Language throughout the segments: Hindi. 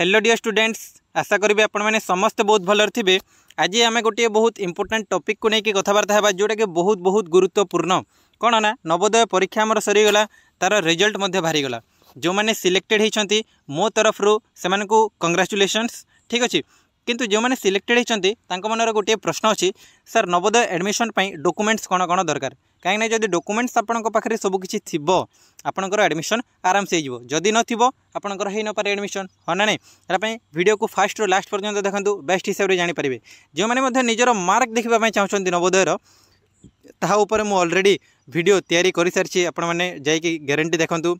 हेलो डियर स्टूडेंट्स आशा करी आप समस्ते बहुत भलर थे आज आम गोटे बहुत इंपोर्टां टपिक को लेकिन कथबार्ता है जोटा कि बहुत बहुत गुरुत्वपूर्ण कौन ना नवोदय परीक्षा आमर सरीगला तार रिजल्ट बाहरीगला जो मैंने सिलेक्टेड होती मो तरफ से कंग्राचुलेसन्स ठीक अच्छे କିନ୍ତୁ ଯେଉଁମାନେ ସିଲେକ୍ଟେଡ୍ ହୋଇଛନ୍ତି ତାଙ୍କ ମନରେ ଗୋଟିଏ ପ୍ରଶ୍ନ ଅଛି ସାର୍ ନବୋଦୟ ଆଡ଼ମିସନ୍ ପାଇଁ ଡକୁମେଣ୍ଟସ୍ କ'ଣ କ'ଣ ଦରକାର କାହିଁକିନା ଯଦି ଡକୁମେଣ୍ଟସ୍ ଆପଣଙ୍କ ପାଖରେ ସବୁକିଛି ଥିବ ଆପଣଙ୍କର ଆଡ଼ମିସନ୍ ଆରାମସେ ହେଇଯିବ ଯଦି ନଥିବ ଆପଣଙ୍କର ହେଇନପାରେ ଆଡ଼ମିସନ୍ ହଁ ନା ନାହିଁ ତା ପାଇଁ ଭିଡ଼ିଓକୁ ଫାଷ୍ଟରୁ ଲାଷ୍ଟ ପର୍ଯ୍ୟନ୍ତ ଦେଖନ୍ତୁ ବେଷ୍ଟ ହିସାବରେ ଜାଣିପାରିବେ ଯେଉଁମାନେ ମଧ୍ୟ ନିଜର ମାର୍କ ଦେଖିବା ପାଇଁ ଚାହୁଁଛନ୍ତି ନବୋଦୟର ତାହା ଉପରେ ମୁଁ ଅଲରେଡ଼ି ଭିଡ଼ିଓ ତିଆରି କରିସାରିଛି ଆପଣମାନେ ଯାଇକି ଗ୍ୟାରେଣ୍ଟି ଦେଖନ୍ତୁ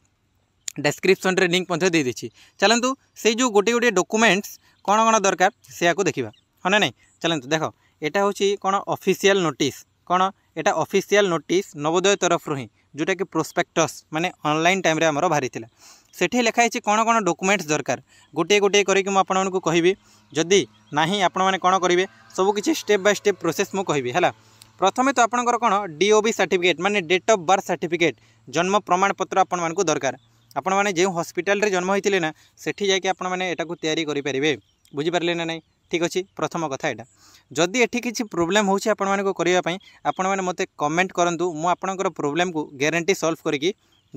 ଡେସ୍କ୍ରିପସନ୍ରେ ଲିଙ୍କ୍ ମଧ୍ୟ ଦେଇଦେଇଛି ଚାଲନ୍ତୁ ସେଇ ଯେଉଁ ଗୋଟିଏ ଗୋଟିଏ ଡକୁମେଣ୍ଟସ୍ କ'ଣ କ'ଣ ଦରକାର ସେୟାକୁ ଦେଖିବା ହଁ ନା ନାହିଁ ଚାଲନ୍ତୁ ଦେଖ ଏଇଟା ହେଉଛି କ'ଣ ଅଫିସିଆଲ୍ ନୋଟିସ୍ କ'ଣ ଏଇଟା ଅଫିସିଆଲ୍ ନୋଟିସ୍ ନବୋଦୟ ତରଫରୁ ହିଁ ଯେଉଁଟାକି ପ୍ରୋସ୍ପେକ୍ଟସ୍ ମାନେ ଅନଲାଇନ୍ ଟାଇମ୍ରେ ଆମର ବାହାରିଥିଲା ସେଠି ଲେଖା ହେଇଛି କ'ଣ କ'ଣ ଡକୁମେଣ୍ଟସ୍ ଦରକାର ଗୋଟିଏ ଗୋଟିଏ କରିକି ମୁଁ ଆପଣମାନଙ୍କୁ କହିବି ଯଦି ନାହିଁ ଆପଣମାନେ କ'ଣ କରିବେ ସବୁ କିଛି ଷ୍ଟେପ୍ ବାଇ ଷ୍ଟେପ୍ ପ୍ରୋସେସ୍ ମୁଁ କହିବି ହେଲା ପ୍ରଥମେ ତ ଆପଣଙ୍କର କ'ଣ ଡିଓବି ସାର୍ଟିଫିକେଟ୍ ମାନେ ଡେଟ୍ ଅଫ୍ ବାର୍ଥ ସାର୍ଟିଫିକେଟ୍ ଜନ୍ମ ପ୍ରମାଣପତ୍ର ଆପଣମାନଙ୍କୁ ଦରକାର ଆପଣମାନେ ଯେଉଁ ହସ୍ପିଟାଲରେ ଜନ୍ମ ହୋଇଥିଲେ ନା ସେଠି ଯାଇକି ଆପଣମାନେ ଏଟାକୁ ତିଆରି କରିପାରିବେ ବୁଝିପାରିଲେ ନା ନାହିଁ ଠିକ୍ ଅଛି ପ୍ରଥମ କଥା ଏଇଟା ଯଦି ଏଠି କିଛି ପ୍ରୋବ୍ଲେମ୍ ହେଉଛି ଆପଣମାନଙ୍କୁ କରିବା ପାଇଁ ଆପଣମାନେ ମୋତେ କମେଣ୍ଟ କରନ୍ତୁ ମୁଁ ଆପଣଙ୍କର ପ୍ରୋବ୍ଲେମ୍କୁ ଗ୍ୟାରେଣ୍ଟି ସଲ୍ଭ କରିକି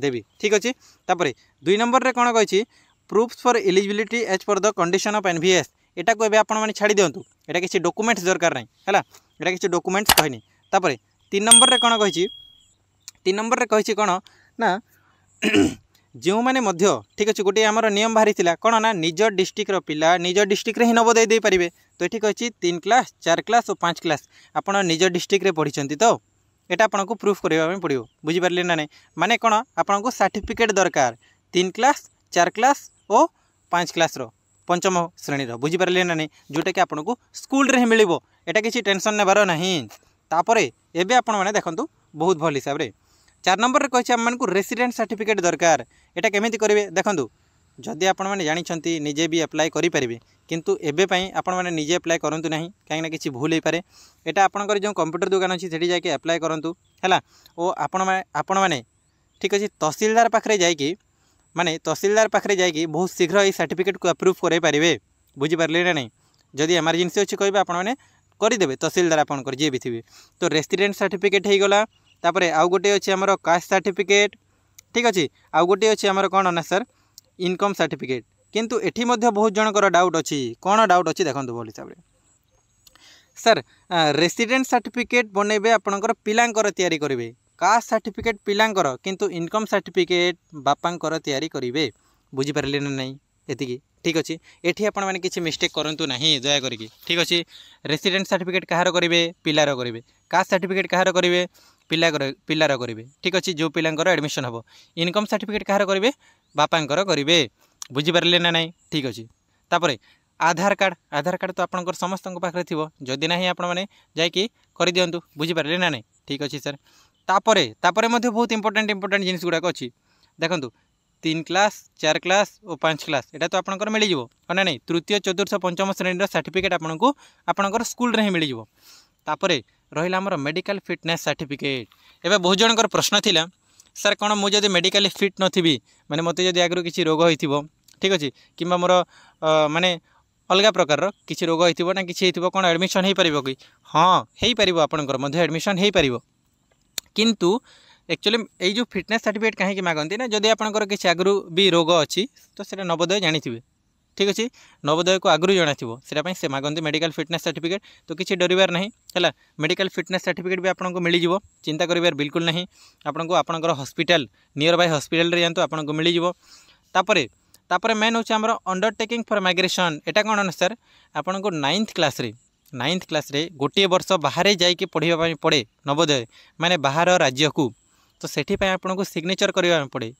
ଦେବି ଠିକ୍ ଅଛି ତାପରେ ଦୁଇ ନମ୍ବରରେ କ'ଣ କହିଛି proofs for eligibility age for the condition of N V S ଏଟାକୁ ଏବେ ଆପଣମାନେ ଛାଡ଼ି ଦିଅନ୍ତୁ এটা কিছু ডকুমেন্টস দরকার নাই হ্যাঁ এটা কিছু ডকুমেন্টস কহিনি তাপরে তিন নম্বরের কোণ কী তিন নম্বরের কী কোণ না जो मैंने ठीक अच्छे गोटे आम नियम बाहरी कौन ना निज डिस्ट्रिक्टर पिला निज डिस्ट्रिक्ट ही दे पारे तो ये अच्छी तीन क्लास चार क्लास और पाँच क्लास आप निज डिस्ट्रिक्ट पढ़ी तो यहाँ आपको प्रूफ करने पड़ो बुझिपारे ना नहीं मानने कौन आपन को सार्टिफिकेट दरकार तीन क्लास चार क्लास और पाँच क्लास पंचम श्रेणी बुझिपारे ना नहीं जोटा कि आपको स्कूल ही मिले ये किसी टेनसन नेबार नापर एवं आपने देखूँ बहुत भल हिसाब से চার নম্বরে কে আপনার রেসিডেন্ট সার্টিফিকেট দরকার এটা কেমিতি করবে দেখুন যদি আপনার জাঁচান নিজে বি আপ্লাই করে পারে কিন্তু এবে আপনার নিজে এপ্লাই করতু না কিনা কিছু ভুল হয়ে এটা আপনার যে কম্পুটর দোকান অনেক সেটি যাই এপ্লাই করতু হল ও আপনার আপনার ঠিক আছে তহসিলদার পাখে যাই মানে তহসিলদার পাখে যাই বহু শীঘ্র এই সার্টিফিকেট কু আপ্রুভ করাই পারে বুঝিপারে না না যদি এমার্জেন্সি অনেক কে আপনার করে দেবে তহসিলদার আপনার যে বি তো রেসিডেন্ট সার্টিফিকেট হয়ে গলা তাপরে আউ গোটে অছি আমার কাস্ট সার্টিফিকেট ঠিক আছে আউ গোটে অছি আমার কোণ না স্যার ইনকম সার্টিফিকেট কিন্তু এটি মধ্যে বহু জনকর ডাউট অছি কোণ ডাউট অছি দেখুন ভাল হিসাবে স্যার ରେସିଡେଣ୍ଟ ସାର୍ଟିଫିକେଟ୍ ବନେଇବେ ଆପଣଙ୍କର ପିଲାଙ୍କର ତିଆରି କରିବେ କାଷ୍ଟ ସାର୍ଟିଫିକେଟ୍ ପିଲାଙ୍କର କିନ୍ତୁ ଇନକମ୍ ସାର୍ଟିଫିକେଟ୍ ବାପାଙ୍କର ତିଆରି କରିବେ ବୁଝିପାରିଲେ ନା ନାହିଁ ଏତିକି ଠିକ୍ ଅଛି ଏଠି ଆପଣମାନେ କିଛି ମିଷ୍ଟେକ୍ କରନ୍ତୁ ନାହିଁ ଦୟା କରିକି ଠିକ୍ ଅଛି ରେସିଡେଣ୍ଟ ସାର୍ଟିଫିକେଟ୍ କାହାର କରିବେ ପିଲାର କରିବେ କାଷ୍ଟ ସାର୍ଟିଫିକେଟ୍ କାହାର କରିବେ ପିଲା ପିଲାର କରିବେ ଠିକ୍ ଅଛି ଯେଉଁ ପିଲାଙ୍କର ଆଡ଼ମିସନ୍ ହେବ ଇନକମ୍ ସାର୍ଟିଫିକେଟ୍ କାହାର କରିବେ ବାପାଙ୍କର କରିବେ ବୁଝିପାରିଲେ ନା ନାହିଁ ଠିକ୍ ଅଛି ତାପରେ ଆଧାର କାର୍ଡ଼ ଆଧାର କାର୍ଡ଼ ତ ଆପଣଙ୍କର ସମସ୍ତଙ୍କ ପାଖରେ ଥିବ ଯଦି ନାହିଁ ଆପଣମାନେ ଯାଇକି କରିଦିଅନ୍ତୁ ବୁଝିପାରିଲେ ନା ନାହିଁ ଠିକ୍ ଅଛି ସାର୍ ତାପରେ ତାପରେ ମଧ୍ୟ ବହୁତ ଇମ୍ପୋର୍ଟାଣ୍ଟ ଇମ୍ପୋର୍ଟାଣ୍ଟ ଜିନିଷ ଗୁଡ଼ାକ ଅଛି ଦେଖନ୍ତୁ তিন ক্লাস চার ক্লাস ও পাঁচ ক্লাস এটা তো আপনার মিলিযোগ না নাই তৃতীয় চতুর্থ পঞ্চম শ্রেণীর সার্টিফিকেট আপনার আপনার স্কুলের হি মিলিযোগ তাপরে ରହିଲା ଆମର ମେଡ଼ିକାଲ ଫିଟନେସ୍ ସାର୍ଟିଫିକେଟ୍ ଏବେ ବହୁତ ଜଣଙ୍କର ପ୍ରଶ୍ନ ଥିଲା ସାର୍ କ'ଣ ମୁଁ ଯଦି ମେଡ଼ିକାଲି ଫିଟ୍ ନଥିବି ମାନେ ମୋତେ ଯଦି ଆଗରୁ କିଛି ରୋଗ ହୋଇଥିବ ଠିକ୍ ଅଛି କିମ୍ବା ମୋର ମାନେ ଅଲଗା ପ୍ରକାରର କିଛି ରୋଗ ହୋଇଥିବ ନା କିଛି ହେଇଥିବ କ'ଣ ଆଡ଼ମିସନ୍ ହୋଇପାରିବ କି ହଁ ହୋଇପାରିବ ଆପଣଙ୍କର ମଧ୍ୟ ଆଡ଼ମିସନ୍ ହୋଇପାରିବ କିନ୍ତୁ একচুয়ালি এই যে ফিটনেস সার্টিফিকেট কাহিঁকি মাগতি না যদি আপনার কিছু আগর বি রোগ অছি তো সেটা নবোদয় জাঁথিবে ठीक अच्छे नवोदय को आगु जना थोड़े से मागंती मेडिकल फिटनेस सर्टिफिकेट तो किसी डरबार नहीं है मेडिकल फिटनेस सर्टिफिकेट भी आपको मिल जाव चिंता करार बिल्कुल नहीं आपको आपंकर हस्पिटाल नियर बै हस्पिटाल जातु आपको मिलजर तापर मेन होमर अंडरटेकिंग फर माइग्रेसन यटा कौन सर आपको नाइन्थ क्लास नाइन्थ क्लास गोटे वर्ष बाहर जा पढ़ापी पड़े नवोदय मैंने बाहर राज्य को तो से करवाई पड़े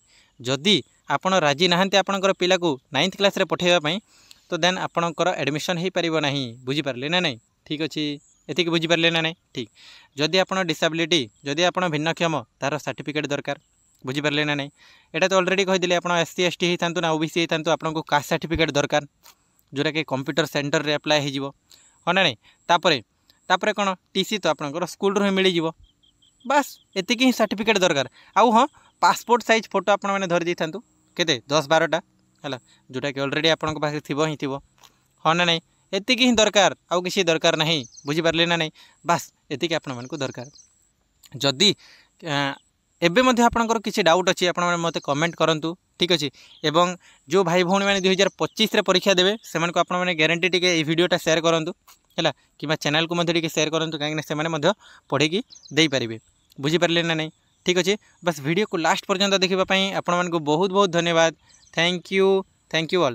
ଯଦି ଆପଣ ରାଜି ନାହାନ୍ତି ଆପଣଙ୍କର ପିଲାକୁ ନାଇନ୍ଥ କ୍ଲାସ୍ରେ ପଠାଇବା ପାଇଁ ତ ଦେନ୍ ଆପଣଙ୍କର ଆଡ଼ମିସନ୍ ହୋଇପାରିବ ନାହିଁ ବୁଝିପାରିଲେ ନା ନାହିଁ ଠିକ୍ ଅଛି ଏତିକି ବୁଝିପାରିଲେ ନା ନାହିଁ ଠିକ୍ ଯଦି ଆପଣ ଡିସାବିଲିଟି ଯଦି ଆପଣ ଭିନ୍ନକ୍ଷମ ତା'ର ସାର୍ଟିଫିକେଟ୍ ଦରକାର ବୁଝିପାରିଲେ ନା ନାହିଁ ଏଇଟା ତ ଅଲରେଡ଼ି କହିଦେଲି ଆପଣ ଏସ୍ ସି ଏସ୍ ଟି ହୋଇଥାନ୍ତୁ ନା ଓ ବି ସି ହୋଇଥାନ୍ତୁ ଆପଣଙ୍କୁ କାଷ୍ଟ ସାର୍ଟିଫିକେଟ୍ ଦରକାର ଯେଉଁଟାକି କମ୍ପ୍ୟୁଟର ସେଣ୍ଟରରେ ଆପ୍ଲାଏ ହୋଇଯିବ ହଁ ନା ନାହିଁ ତାପରେ ତାପରେ କ'ଣ ଟି ସି ତ ଆପଣଙ୍କର ସ୍କୁଲରୁ ହିଁ ମିଳିଯିବ ବାସ୍ ଏତିକି ହିଁ ସାର୍ଟିଫିକେଟ୍ ଦରକାର ଆଉ ହଁ पासपोर्ट सैज फोटो आपरी था के दस बारटा है जोटा कि अलरेडी आपं थी हिं थ हाँ ना नहीं ही दरकार आउ किसी दरकार ना बुझीपारे ना नहीं बास एति आप दरकार जदि एपर किसी डाउट अच्छे आपत कमेंट करूँ ठीक अच्छे एवं जो भाई भाई दुई हजार पचीस परीक्षा देवे से ग्यारंटी टी भिडा सेयार करूँ है कि चेल को सेयार करूँ कहीं पढ़ की देपारे बुझिपारे ना नहीं ठीक अच्छे बस भिड को लास्ट पर्यटन देखापी आपण बहुत बहुत धन्यवाद thank you thank you Al